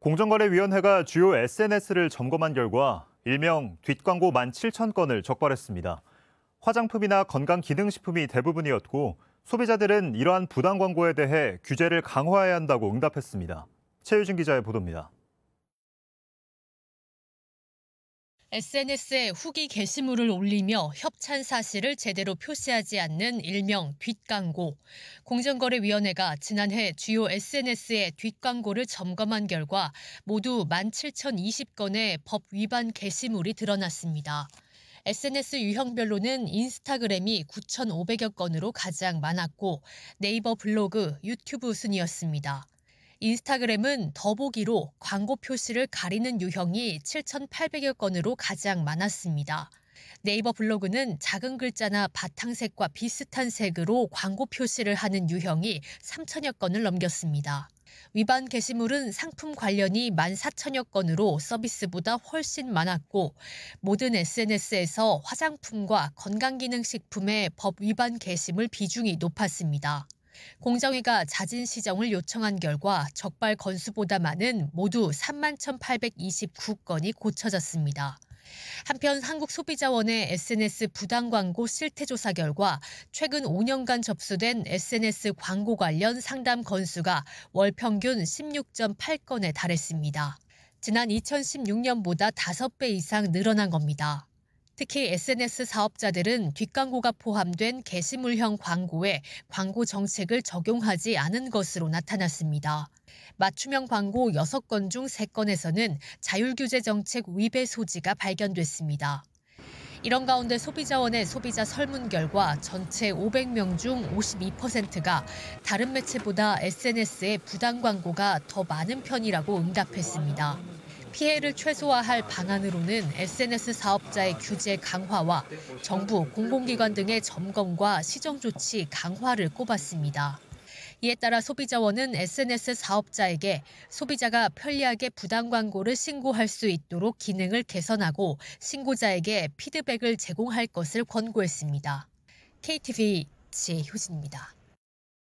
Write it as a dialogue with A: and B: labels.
A: 공정거래위원회가 주요 SNS를 점검한 결과 일명 뒷광고 1 7 0 0 0 건을 적발했습니다. 화장품이나 건강기능식품이 대부분이었고 소비자들은 이러한 부당 광고에 대해 규제를 강화해야 한다고 응답했습니다. 최유진 기자의 보도입니다.
B: SNS에 후기 게시물을 올리며 협찬 사실을 제대로 표시하지 않는 일명 뒷광고. 공정거래위원회가 지난해 주요 SNS의 뒷광고를 점검한 결과 모두 17,020건의 법 위반 게시물이 드러났습니다. SNS 유형별로는 인스타그램이 9,500여 건으로 가장 많았고 네이버 블로그, 유튜브 순이었습니다. 인스타그램은 더보기로 광고 표시를 가리는 유형이 7,800여 건으로 가장 많았습니다. 네이버 블로그는 작은 글자나 바탕색과 비슷한 색으로 광고 표시를 하는 유형이 3천여 건을 넘겼습니다. 위반 게시물은 상품 관련이 14,000여 건으로 서비스보다 훨씬 많았고 모든 SNS에서 화장품과 건강기능식품의 법 위반 게시물 비중이 높았습니다. 공정위가 자진 시정을 요청한 결과 적발 건수보다 많은 모두 31,829건이 고쳐졌습니다. 한편 한국소비자원의 SNS 부당 광고 실태 조사 결과 최근 5년간 접수된 SNS 광고 관련 상담 건수가 월 평균 16.8건에 달했습니다. 지난 2016년보다 5배 이상 늘어난 겁니다. 특히 SNS 사업자들은 뒷광고가 포함된 게시물형 광고에 광고 정책을 적용하지 않은 것으로 나타났습니다. 맞춤형 광고 6건 중 3건에서는 자율규제 정책 위배 소지가 발견됐습니다. 이런 가운데 소비자원의 소비자 설문 결과 전체 500명 중 52%가 다른 매체보다 SNS에 부당 광고가 더 많은 편이라고 응답했습니다. 피해를 최소화할 방안으로는 SNS 사업자의 규제 강화와 정부, 공공기관 등의 점검과 시정 조치 강화를 꼽았습니다. 이에 따라 소비자원은 SNS 사업자에게 소비자가 편리하게 부당 광고를 신고할 수 있도록 기능을 개선하고 신고자에게 피드백을 제공할 것을 권고했습니다. KTV 지효진입니다.